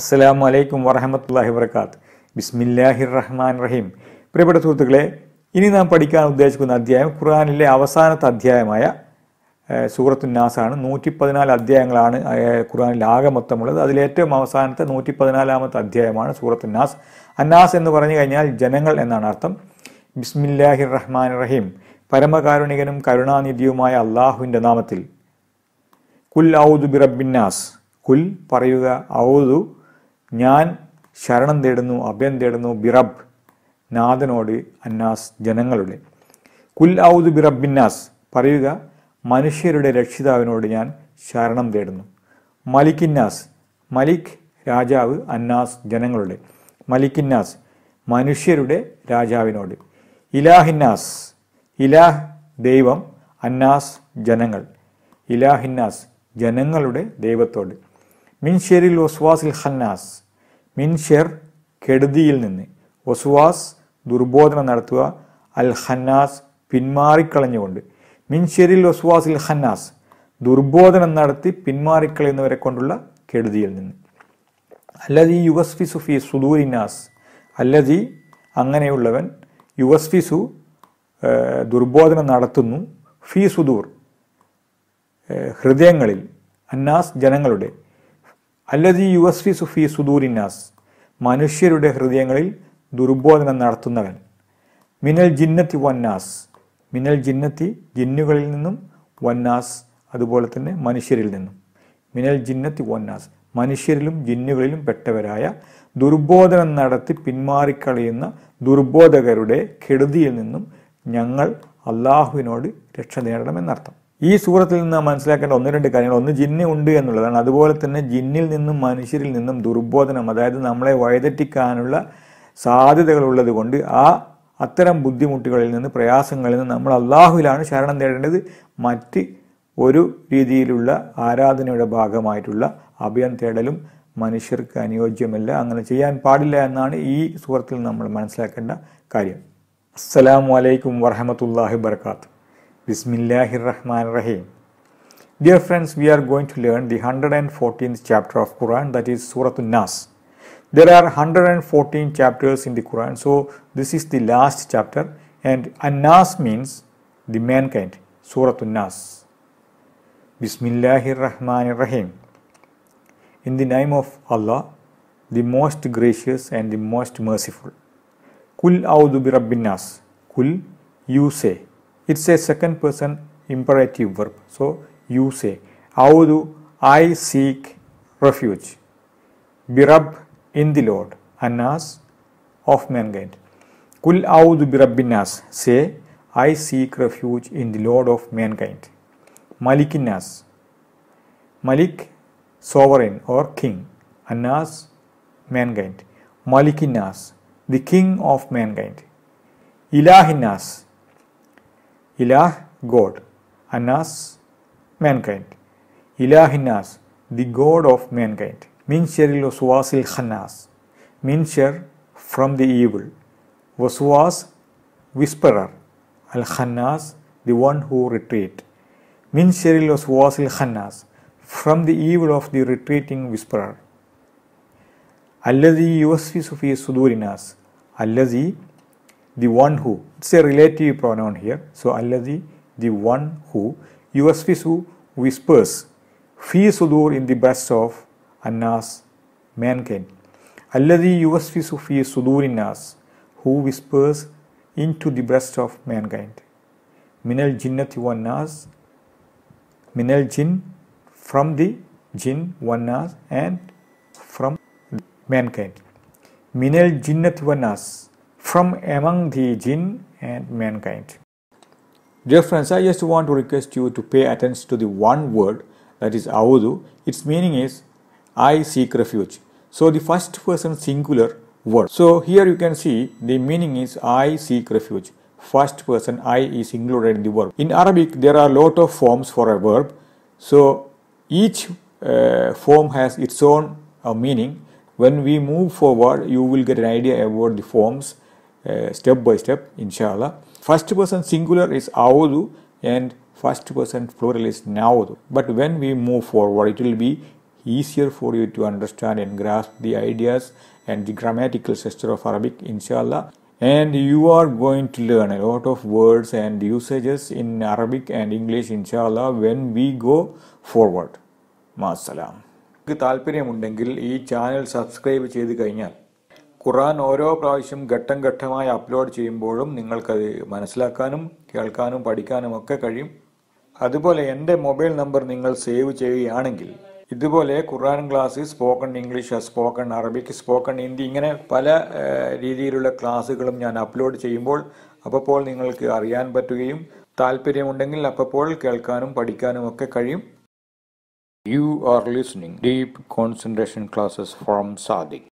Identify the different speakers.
Speaker 1: അസ്സലാമു അലൈക്കും വറഹമത്തല്ലാഹി വർക്കാത്ത് ബിസ്മില്ലാഹിർ റഹ്മാൻ റഹീം പ്രിയപ്പെട്ട സുഹൃത്തുക്കളെ ഇനി നാം പഠിക്കാൻ ഉദ്ദേശിക്കുന്ന അധ്യായം ഖുർആാനിലെ അവസാനത്തെ അധ്യായമായ സൂറത്തു നാസാണ് നൂറ്റി പതിനാല് അധ്യായങ്ങളാണ് ഖുർആാനിൽ ആകെ മൊത്തമുള്ളത് അതിലേറ്റവും അവസാനത്തെ നൂറ്റി പതിനാലാമത്തെ അധ്യായമാണ് സൂറത്തു നാസ് അന്നാസ് എന്ന് പറഞ്ഞു കഴിഞ്ഞാൽ ജനങ്ങൾ എന്നാണ് അർത്ഥം ബിസ്മില്ലാഹിർ റഹ്മാൻ റഹീം പരമകാരുണികനും കരുണാനിധിയുമായ അള്ളാഹുവിൻ്റെ നാമത്തിൽ കുൽ ഔദു ബിറബിന്നാസ് കുൽ പറയുക ഔദു ഞാൻ ശരണം തേടുന്നു അഭയം തേടുന്നു ബിറബ് നാഥനോട് അന്നാസ് ജനങ്ങളുടെ കുൽ ഔദ് ബിറബിന്നാസ് പറയുക മനുഷ്യരുടെ രക്ഷിതാവിനോട് ഞാൻ ശരണം തേടുന്നു മലിക്കിന്നാസ് മലിക് രാജാവ് അന്നാസ് ജനങ്ങളുടെ മലിക്കിന്നാസ് മനുഷ്യരുടെ രാജാവിനോട് ഇലാഹിന്നാസ് ഇലാഹ് ദൈവം അന്നാസ് ജനങ്ങൾ ഇലാഹിന്നാസ് ജനങ്ങളുടെ ദൈവത്തോട് മിൻ വസ്വാസിൽ ഹന്നാസ് മിൻ കെടുതിയിൽ നിന്ന് വസ്വാസ് ദുർബോധനം നടത്തുക അൽ ഹന്നാസ് പിന്മാറിക്കളഞ്ഞുകൊണ്ട് മിൻ വസ്വാസിൽ ഹന്നാസ് ദുർബോധനം നടത്തി പിന്മാറിക്കളയുന്നവരെ കൊണ്ടുള്ള കെടുതിയിൽ നിന്ന് അല്ലതി യുവസ്ഫി സുഫി സുദൂരിനാസ് അല്ലതി അങ്ങനെയുള്ളവൻ സു ദുർബോധനം നടത്തുന്നു ഫി സുദൂർ ഹൃദയങ്ങളിൽ അന്നാസ് ജനങ്ങളുടെ അല്ലതി യു എസ് ഫി സുഫി സുദൂരിന്നാസ് മനുഷ്യരുടെ ഹൃദയങ്ങളിൽ ദുർബോധനം നടത്തുന്നവൻ മിനൽ ജിന്നത്തി വന്നാസ് മിനൽ ജിന്നത്തി ജിന്നുകളിൽ നിന്നും വന്നാസ് അതുപോലെ തന്നെ മനുഷ്യരിൽ നിന്നും മിനൽ ജിന്നത്തി വന്നാസ് മനുഷ്യരിലും ജിന്നുകളിലും പെട്ടവരായ ദുർബോധനം നടത്തി പിന്മാറിക്കളയുന്ന ദുർബോധകരുടെ കെടുതിയിൽ നിന്നും ഞങ്ങൾ അള്ളാഹുവിനോട് രക്ഷ നേടണമെന്നർത്ഥം ഈ സൂറത്തിൽ നിന്ന് മനസ്സിലാക്കേണ്ട ഒന്ന് രണ്ട് കാര്യങ്ങൾ ഒന്ന് ജിന്ന് ഉണ്ട് എന്നുള്ളതാണ് അതുപോലെ തന്നെ ജിന്നിൽ നിന്നും മനുഷ്യരിൽ നിന്നും ദുർബോധനം അതായത് നമ്മളെ വഴിതെറ്റിക്കാനുള്ള സാധ്യതകളുള്ളത് കൊണ്ട് ആ അത്തരം ബുദ്ധിമുട്ടുകളിൽ നിന്ന് പ്രയാസങ്ങളിൽ നിന്ന് നമ്മൾ അള്ളാഹുവിലാണ് ശരണം തേടേണ്ടത് മറ്റ് ഒരു രീതിയിലുള്ള ആരാധനയുടെ ഭാഗമായിട്ടുള്ള അഭയം തേടലും മനുഷ്യർക്ക് അനുയോജ്യമല്ല അങ്ങനെ ചെയ്യാൻ പാടില്ല എന്നാണ് ഈ സുഹൃത്തിൽ നമ്മൾ മനസ്സിലാക്കേണ്ട കാര്യം അസ്സലാമലൈക്കും വറഹമത്തല്ലാഹി വർക്കാത്തു Bismillahir Rahmanir Rahim. Dear friends, we are going to learn the 114th chapter of Quran that is Surah An-Nas. There are 114 chapters in the Quran, so this is the last chapter and An-Nas means the mankind, Surah An-Nas. Bismillahir Rahmanir Rahim. In the name of Allah, the most gracious and the most merciful. Kul audu bi Nas. Kul, you say it's a second person imperative verb. So you say, How do I seek refuge? Birab in the Lord, Anas of mankind. Kul audu birabbinas say, I seek refuge in the Lord of mankind. Malikinas, Malik, sovereign or king, Anas, mankind. Malikinas, the king of mankind. Ilahinas. Ilah, God. Anas, mankind. Ilahinas, the God of mankind. Min sharil waswasil khannas. Min shar, from the evil. Waswas, whisperer. Al khannas, the one who retreat. Min sharil waswasil khannas. From the evil of the retreating whisperer. Allazi yuwaswisu fi sudurinas. Allazi the one who, it's a relative pronoun here. So, alladhi, the one who, yusfisu whispers, fi sudur in the breast of annas, mankind. Alladhi yusfisu fi sudurin nas, who whispers into the breast of mankind. Minal jinnati wan nas, minal jinn, from the jinn, one nas, and from mankind. Minal jinnati wan nas, from among the jinn and mankind. Dear friends, I just want to request you to pay attention to the one word that is Audu. Its meaning is I seek refuge. So the first person singular word. So here you can see the meaning is I seek refuge. First person I is included in the verb. In Arabic there are lot of forms for a verb. So each uh, form has its own uh, meaning. When we move forward you will get an idea about the forms step by step inshallah first person singular is avdu and first person plural is navdu but when we move forward it will be easier for you to understand and grasp the ideas and the grammatical structure of arabic inshallah and you are going to learn a lot of words and usages in arabic and english inshallah when we go forward മാസലാം നിങ്ങൾക്ക് താല്പര്യമുണ്ടെങ്കിൽ ഈ channel subscribe ചെയ്ത് കഴിഞ്ഞാൽ ഖുറാൻ ഓരോ പ്രാവശ്യം ഘട്ടം ഘട്ടമായി upload ചെയ്യുമ്പോഴും നിങ്ങൾക്കത് മനസ്സിലാക്കാനും കേൾക്കാനും പഠിക്കാനും ഒക്കെ കഴിയും അതുപോലെ എൻ്റെ മൊബൈൽ നമ്പർ നിങ്ങൾ സേവ് ചെയ്യുകയാണെങ്കിൽ ഇതുപോലെ Quran class spoken English spoken Arabic spoken Hindi ഇങ്ങനെ പല രീതിയിലുള്ള ക്ലാസ്സുകളും ഞാൻ അപ്ലോഡ് ചെയ്യുമ്പോൾ അപ്പോൾ നിങ്ങൾക്ക് അറിയാൻ പറ്റുകയും താല്പര്യമുണ്ടെങ്കിൽ അപ്പോൾ കേൾക്കാനും പഠിക്കാനും ഒക്കെ കഴിയും you are listening deep concentration classes from Sadiq